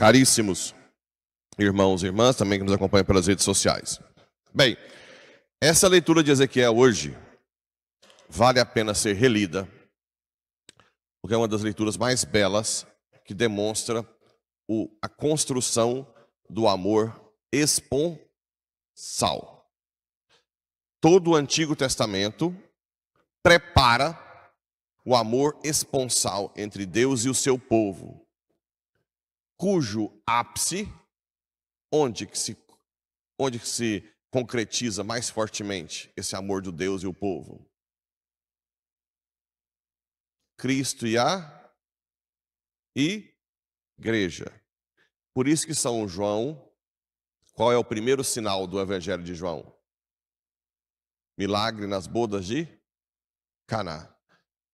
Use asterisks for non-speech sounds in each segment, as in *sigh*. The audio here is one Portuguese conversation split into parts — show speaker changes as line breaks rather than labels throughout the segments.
Caríssimos irmãos e irmãs também que nos acompanham pelas redes sociais. Bem, essa leitura de Ezequiel hoje vale a pena ser relida, porque é uma das leituras mais belas que demonstra o, a construção do amor esponsal. Todo o Antigo Testamento prepara o amor esponsal entre Deus e o seu povo cujo ápice, onde que se, onde que se concretiza mais fortemente esse amor de Deus e o povo? Cristo e a igreja. Por isso que São João, qual é o primeiro sinal do Evangelho de João? Milagre nas bodas de Caná,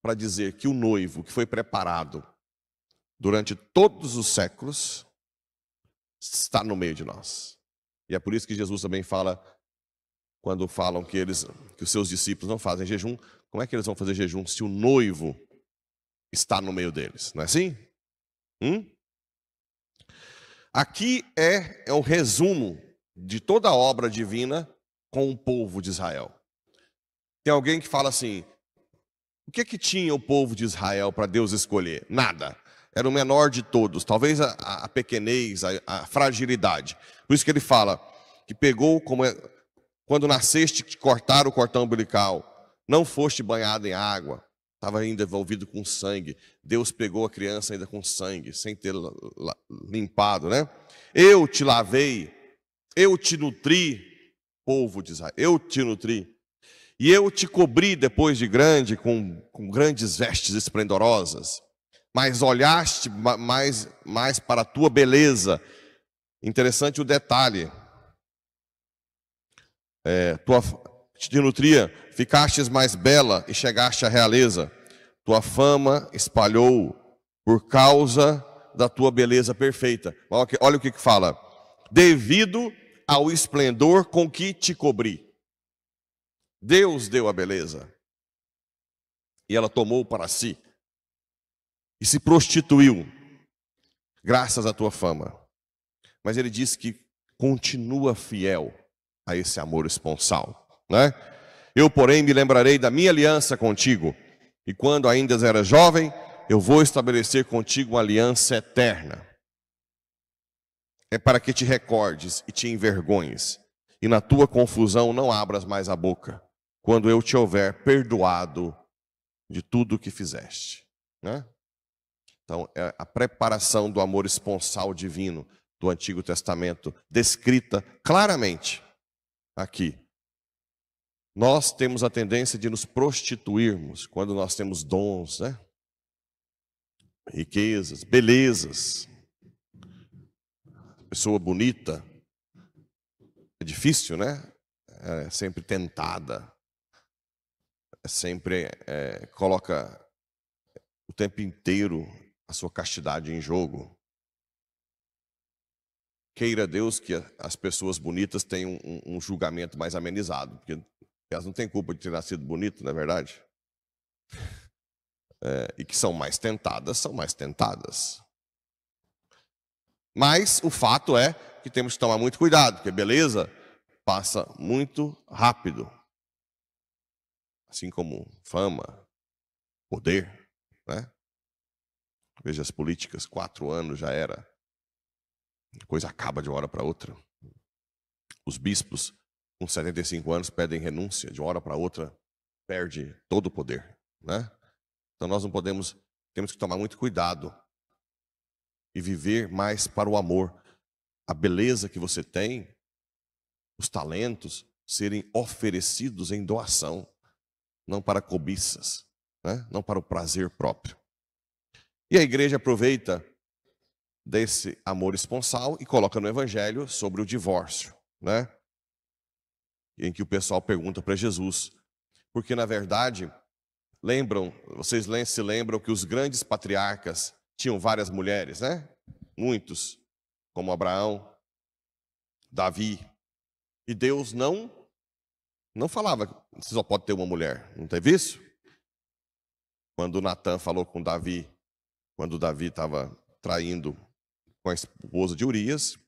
para dizer que o noivo que foi preparado durante todos os séculos, está no meio de nós. E é por isso que Jesus também fala, quando falam que, eles, que os seus discípulos não fazem jejum, como é que eles vão fazer jejum se o noivo está no meio deles? Não é assim? Hum? Aqui é, é um resumo de toda a obra divina com o povo de Israel. Tem alguém que fala assim: o que é que tinha o povo de Israel para Deus escolher? Nada era o menor de todos, talvez a, a pequenez, a, a, fragilidade. Por isso que ele fala que pegou como é, quando nasceste te cortaram o cordão umbilical, não foste banhado em água, estava ainda envolvido com sangue. Deus pegou a criança ainda com sangue, sem ter limpado, né? Eu te lavei, eu te nutri, povo de Israel, eu te nutri. E eu te cobri depois de grande com, com grandes vestes esplendorosas mas olhaste mais, mais para a tua beleza. Interessante o detalhe. É, tua, te nutria, ficastes mais bela e chegaste à realeza. Tua fama espalhou por causa da tua beleza perfeita. Olha o que, que fala. Devido ao esplendor com que te cobri. Deus deu a beleza. E ela tomou para si e se prostituiu, graças à tua fama. Mas ele diz que continua fiel a esse amor esponsal, né? Eu, porém, me lembrarei da minha aliança contigo, e quando ainda era jovem, eu vou estabelecer contigo uma aliança eterna. É para que te recordes e te envergonhes, e na tua confusão não abras mais a boca, quando eu te houver perdoado de tudo o que fizeste, né? Então, é a preparação do amor esponsal divino do Antigo Testamento, descrita claramente aqui. Nós temos a tendência de nos prostituirmos quando nós temos dons, né? riquezas, belezas. Pessoa bonita, é difícil, né? É sempre tentada, é sempre é, coloca o tempo inteiro a sua castidade em jogo. Queira Deus que as pessoas bonitas tenham um, um julgamento mais amenizado, porque elas não têm culpa de ter nascido bonito, não é verdade? É, e que são mais tentadas, são mais tentadas. Mas o fato é que temos que tomar muito cuidado, porque beleza passa muito rápido. Assim como fama, poder, né? Veja as políticas, quatro anos já era. A coisa acaba de uma hora para outra. Os bispos, com 75 anos, pedem renúncia, de uma hora para outra, perde todo o poder. Né? Então nós não podemos, temos que tomar muito cuidado e viver mais para o amor. A beleza que você tem, os talentos, serem oferecidos em doação, não para cobiças, né? não para o prazer próprio. E a igreja aproveita desse amor esponsal e coloca no evangelho sobre o divórcio, né? Em que o pessoal pergunta para Jesus, porque na verdade, lembram, vocês se lembram que os grandes patriarcas tinham várias mulheres, né? Muitos, como Abraão, Davi. E Deus não não falava, você só pode ter uma mulher, não teve isso? Quando Natan falou com Davi, quando Davi estava traindo com a esposa de Urias,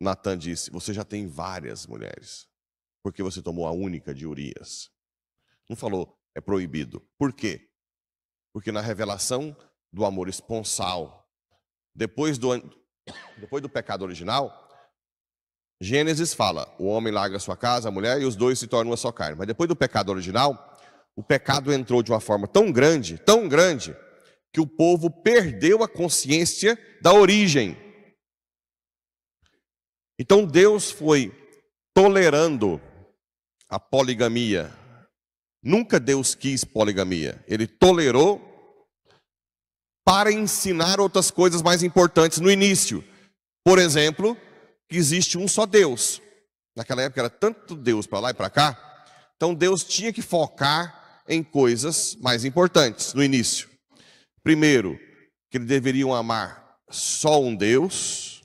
Natan disse: Você já tem várias mulheres, porque você tomou a única de Urias. Não falou, é proibido. Por quê? Porque na revelação do amor esponsal, depois do, *coughs* depois do pecado original, Gênesis fala: o homem larga sua casa, a mulher, e os dois se tornam uma só carne. Mas depois do pecado original, o pecado entrou de uma forma tão grande, tão grande, que o povo perdeu a consciência da origem. Então Deus foi tolerando a poligamia. Nunca Deus quis poligamia. Ele tolerou para ensinar outras coisas mais importantes no início. Por exemplo, que existe um só Deus. Naquela época era tanto Deus para lá e para cá. Então Deus tinha que focar em coisas mais importantes no início. Primeiro, que eles deveriam amar só um Deus,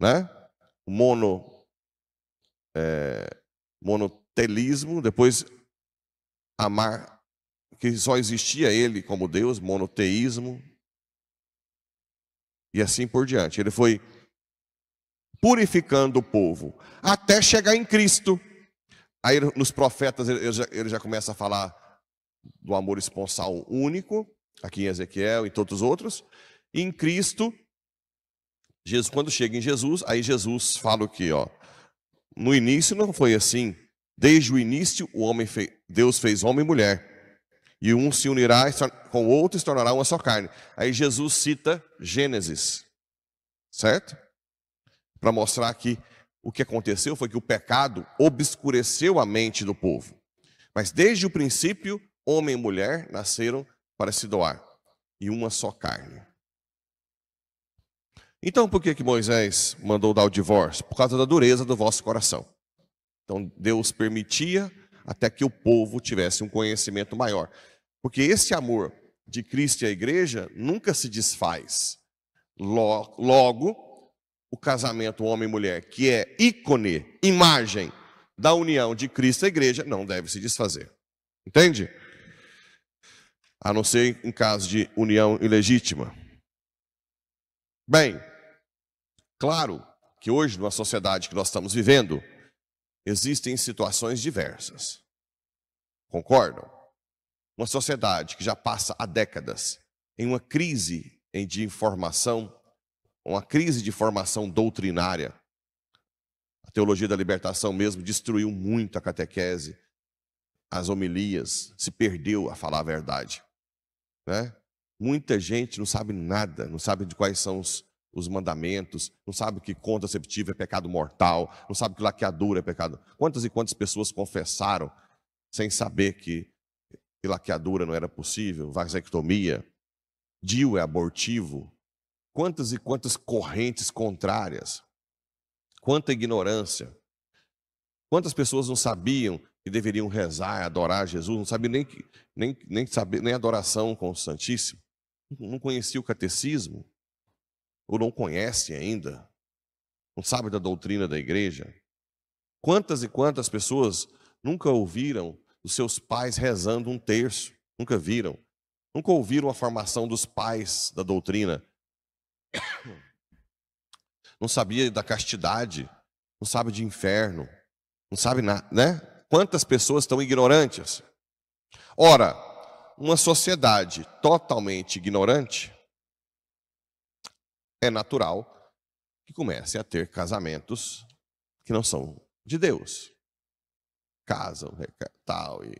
né? Mono, é, monotelismo, depois amar que só existia ele como Deus, monoteísmo, e assim por diante. Ele foi purificando o povo até chegar em Cristo. Aí nos profetas ele já, ele já começa a falar do amor esponsal único, aqui em Ezequiel e todos os outros. em Cristo, Jesus, quando chega em Jesus, aí Jesus fala o que, ó? No início não foi assim. Desde o início, o homem fe... Deus fez homem e mulher. E um se unirá com o outro e se tornará uma só carne. Aí Jesus cita Gênesis, certo? Para mostrar que o que aconteceu foi que o pecado obscureceu a mente do povo. Mas desde o princípio, homem e mulher nasceram para se doar, e uma só carne. Então, por que, que Moisés mandou dar o divórcio? Por causa da dureza do vosso coração. Então, Deus permitia até que o povo tivesse um conhecimento maior. Porque esse amor de Cristo e a igreja nunca se desfaz. Logo, o casamento homem e mulher, que é ícone, imagem da união de Cristo e a igreja, não deve se desfazer. Entende? a não ser em caso de união ilegítima. Bem, claro que hoje, numa sociedade que nós estamos vivendo, existem situações diversas. Concordam? Uma sociedade que já passa há décadas em uma crise de informação, uma crise de formação doutrinária. A teologia da libertação mesmo destruiu muito a catequese, as homilias, se perdeu a falar a verdade. Né? Muita gente não sabe nada, não sabe de quais são os, os mandamentos, não sabe que contraceptivo é pecado mortal, não sabe que laqueadura é pecado. Quantas e quantas pessoas confessaram sem saber que, que laqueadura não era possível, vasectomia, DIU é abortivo? Quantas e quantas correntes contrárias? Quanta ignorância! Quantas pessoas não sabiam que deveriam rezar, adorar Jesus, não sabiam nem, nem, nem, saber, nem adoração com o Santíssimo, não conhecia o catecismo, ou não conhece ainda, não sabe da doutrina da igreja. Quantas e quantas pessoas nunca ouviram os seus pais rezando um terço, nunca viram, nunca ouviram a formação dos pais da doutrina, não sabia da castidade, não sabe de inferno, não sabe nada, né? Quantas pessoas estão ignorantes? Ora, uma sociedade totalmente ignorante é natural que comece a ter casamentos que não são de Deus. Casam, tal, e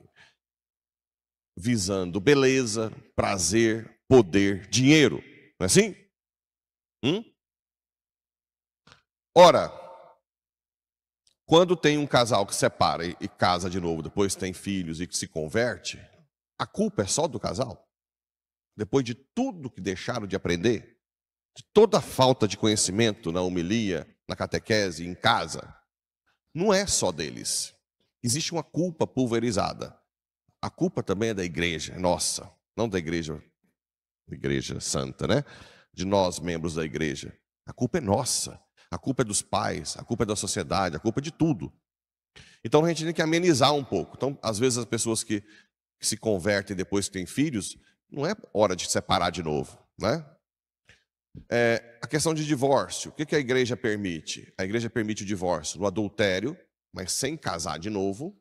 visando beleza, prazer, poder, dinheiro. Não é assim? Hum? Ora, quando tem um casal que separa e casa de novo, depois tem filhos e que se converte, a culpa é só do casal? Depois de tudo que deixaram de aprender, de toda a falta de conhecimento na homilia, na catequese, em casa, não é só deles. Existe uma culpa pulverizada. A culpa também é da igreja, nossa, não da igreja, igreja santa, né? De nós, membros da igreja. A culpa é nossa. A culpa é dos pais, a culpa é da sociedade, a culpa é de tudo. Então a gente tem que amenizar um pouco. Então, às vezes, as pessoas que, que se convertem depois que têm filhos, não é hora de separar de novo, né? É, a questão de divórcio. O que, que a igreja permite? A igreja permite o divórcio no adultério, mas sem casar de novo,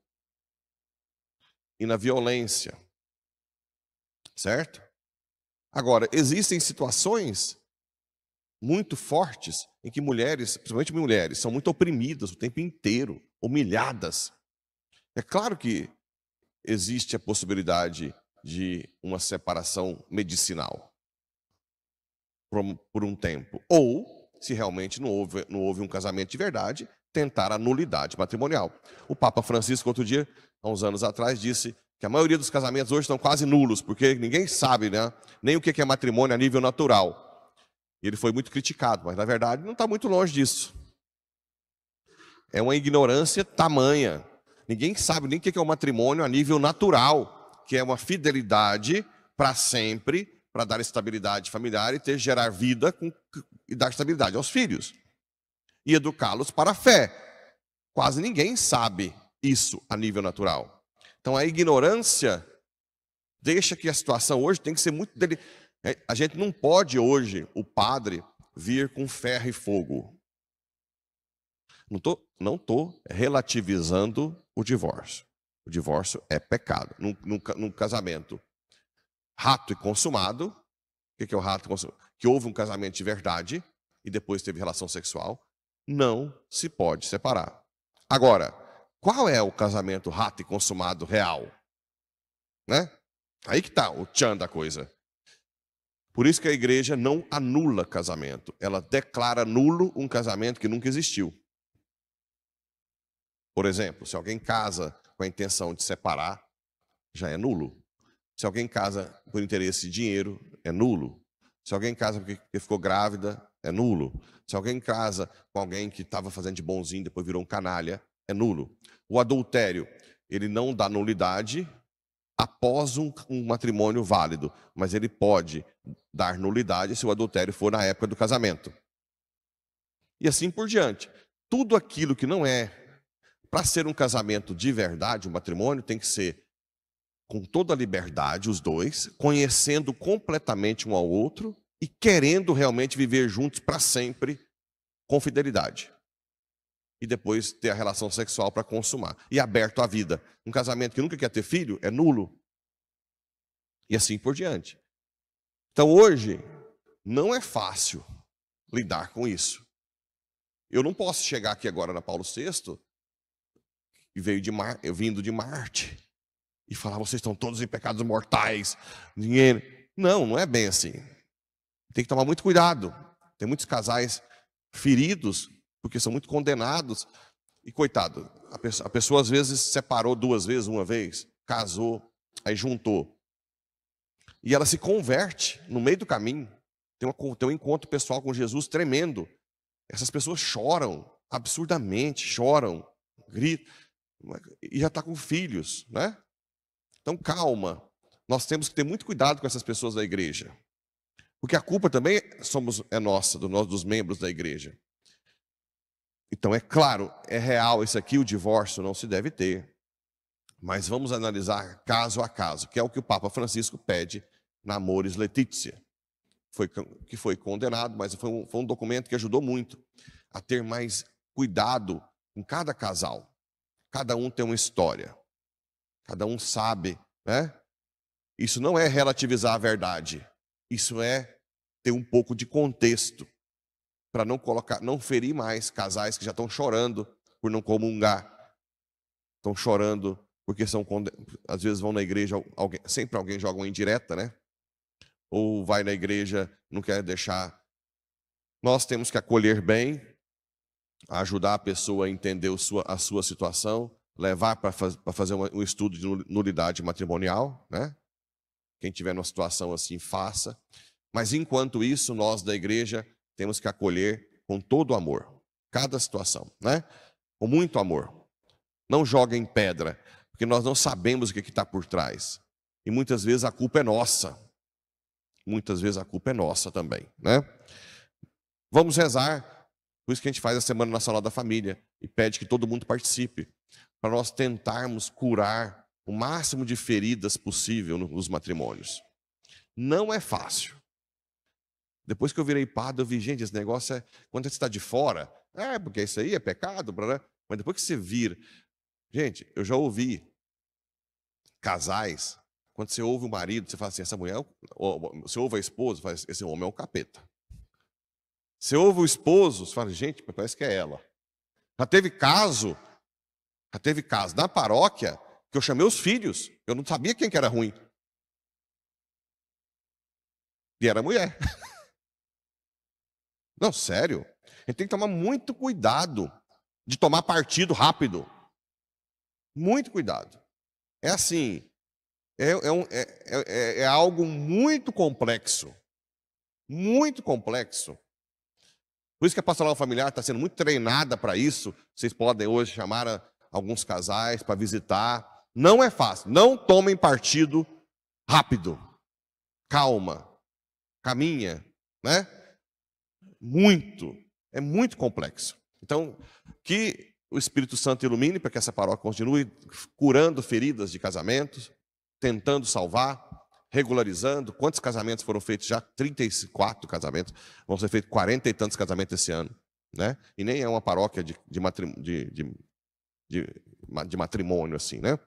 e na violência. Certo? Agora, existem situações muito fortes em que mulheres, principalmente mulheres, são muito oprimidas o tempo inteiro, humilhadas. É claro que existe a possibilidade de uma separação medicinal por um tempo. Ou, se realmente não houve, não houve um casamento de verdade, tentar a nulidade matrimonial. O Papa Francisco, outro dia, há uns anos atrás, disse que a maioria dos casamentos hoje estão quase nulos, porque ninguém sabe né, nem o que é matrimônio a nível natural. Ele foi muito criticado, mas na verdade não está muito longe disso. É uma ignorância tamanha. Ninguém sabe nem o que é o um matrimônio a nível natural, que é uma fidelidade para sempre, para dar estabilidade familiar e ter gerar vida com, e dar estabilidade aos filhos e educá-los para a fé. Quase ninguém sabe isso a nível natural. Então a ignorância deixa que a situação hoje tem que ser muito delicada. É, a gente não pode hoje, o padre, vir com ferro e fogo. Não estou não tô relativizando o divórcio. O divórcio é pecado. Num, num, num casamento rato e consumado, o que é o rato consumado? Que houve um casamento de verdade e depois teve relação sexual, não se pode separar. Agora, qual é o casamento rato e consumado real? Né? Aí que está o tchan da coisa. Por isso que a igreja não anula casamento, ela declara nulo um casamento que nunca existiu. Por exemplo, se alguém casa com a intenção de separar, já é nulo. Se alguém casa por interesse de dinheiro, é nulo. Se alguém casa porque ficou grávida, é nulo. Se alguém casa com alguém que estava fazendo de bonzinho, depois virou um canalha, é nulo. O adultério, ele não dá nulidade após um, um matrimônio válido, mas ele pode dar nulidade se o adultério for na época do casamento. E assim por diante. Tudo aquilo que não é para ser um casamento de verdade, um matrimônio, tem que ser com toda a liberdade, os dois, conhecendo completamente um ao outro e querendo realmente viver juntos para sempre com fidelidade. E depois ter a relação sexual para consumar. E aberto à vida. Um casamento que nunca quer ter filho é nulo. E assim por diante. Então hoje não é fácil lidar com isso. Eu não posso chegar aqui agora na Paulo VI, que veio de Mar, eu vindo de Marte, e falar: vocês estão todos em pecados mortais, Não, não é bem assim. Tem que tomar muito cuidado. Tem muitos casais feridos, porque são muito condenados. E coitado, a pessoa, a pessoa às vezes separou duas vezes, uma vez, casou, aí juntou. E ela se converte no meio do caminho. Tem, uma, tem um encontro pessoal com Jesus tremendo. Essas pessoas choram absurdamente, choram, gritam, e já está com filhos, né? Então, calma. Nós temos que ter muito cuidado com essas pessoas da igreja. Porque a culpa também somos, é nossa, do, nós, dos membros da igreja. Então, é claro, é real isso aqui, o divórcio não se deve ter mas vamos analisar caso a caso, que é o que o Papa Francisco pede na Amores Letícia, foi, que foi condenado, mas foi um, foi um documento que ajudou muito a ter mais cuidado com cada casal. Cada um tem uma história, cada um sabe, né? Isso não é relativizar a verdade, isso é ter um pouco de contexto para não colocar, não ferir mais casais que já estão chorando por não comungar, estão chorando porque são às vezes vão na igreja, alguém, sempre alguém joga uma indireta, né? Ou vai na igreja, não quer deixar. Nós temos que acolher bem, ajudar a pessoa a entender sua, a sua situação, levar para faz, fazer uma, um estudo de nulidade matrimonial, né? Quem tiver numa situação assim, faça. Mas enquanto isso, nós da igreja temos que acolher com todo amor, cada situação, né? Com muito amor. Não joguem pedra porque nós não sabemos o que é está por trás. E muitas vezes a culpa é nossa. Muitas vezes a culpa é nossa também, né? Vamos rezar. Por isso que a gente faz a Semana Nacional da Família e pede que todo mundo participe, para nós tentarmos curar o máximo de feridas possível nos matrimônios. Não é fácil. Depois que eu virei padre, eu vi, gente, esse negócio é. Quando você está de fora, é, porque isso aí é pecado, blá, blá. mas depois que você vir Gente, eu já ouvi casais, quando você ouve o marido, você fala assim, essa mulher, é você ouve a esposa, fala, esse homem é um capeta. Você ouve o esposo, você fala, gente, parece que é ela. Já teve caso, já teve caso na paróquia, que eu chamei os filhos, eu não sabia quem que era ruim. E era mulher. *laughs* Não, sério. A gente tem que tomar muito cuidado de tomar partido rápido. Muito cuidado. É assim, é, é, um, é é, é, é algo muito complexo. Muito complexo. Por isso que a pastoral familiar está sendo muito treinada para isso. Vocês podem hoje chamar a, alguns casais para visitar. Não é fácil. Não tomem partido rápido. Calma. Caminha, né? Muito. É muito complexo. Então, que o Espírito Santo ilumine para que essa paróquia continue curando feridas de casamentos, tentando salvar, regularizando. Quantos casamentos foram feitos já? 34 casamentos. Vão ser feitos 40 e tantos casamentos esse ano. Né? E nem é uma paróquia de, de, matrim, de, de, de matrimônio assim, né?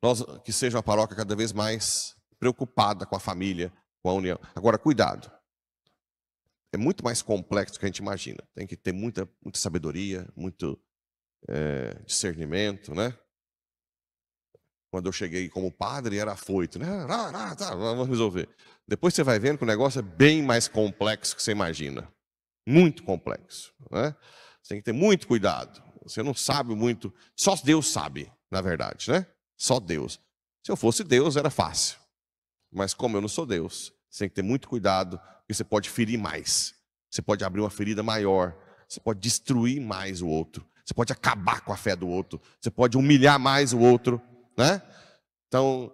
Nós, que seja uma paróquia cada vez mais preocupada com a família, com a união. Agora, cuidado é muito mais complexo do que a gente imagina. Tem que ter muita, muita sabedoria, muito é, discernimento, né? Quando eu cheguei como padre, era afoito, né? Tá, vamos resolver. Depois você vai vendo que o negócio é bem mais complexo que você imagina. Muito complexo, né? Você tem que ter muito cuidado. Você não sabe muito. Só Deus sabe, na verdade, né? Só Deus. Se eu fosse Deus, era fácil. Mas como eu não sou Deus, você tem que ter muito cuidado, porque você pode ferir mais. Você pode abrir uma ferida maior. Você pode destruir mais o outro. Você pode acabar com a fé do outro. Você pode humilhar mais o outro, né? Então,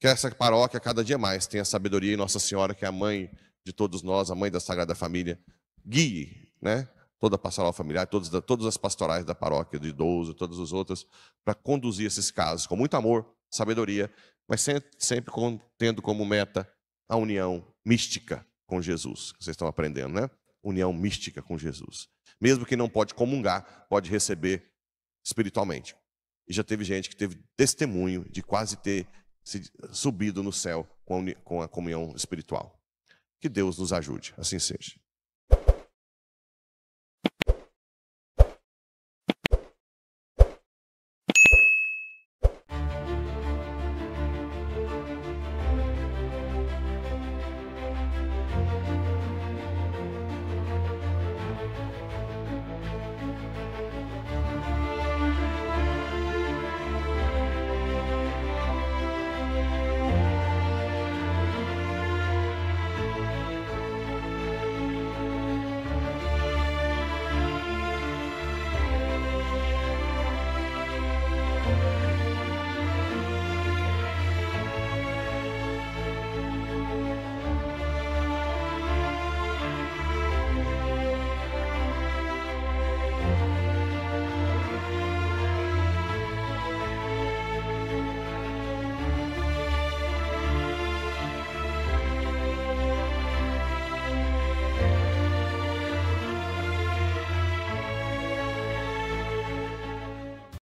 que essa paróquia cada dia mais tenha sabedoria e Nossa Senhora, que é a mãe de todos nós, a mãe da Sagrada Família, guie, né? Toda a pastoral familiar, todas, todas as pastorais da paróquia, de idoso, todas as outras, para conduzir esses casos com muito amor, sabedoria, mas sempre, sempre tendo como meta a união mística com Jesus. Vocês estão aprendendo, né? União mística com Jesus. Mesmo que não pode comungar, pode receber espiritualmente. E já teve gente que teve testemunho de quase ter subido no céu com a, com a comunhão espiritual. Que Deus nos ajude, assim seja.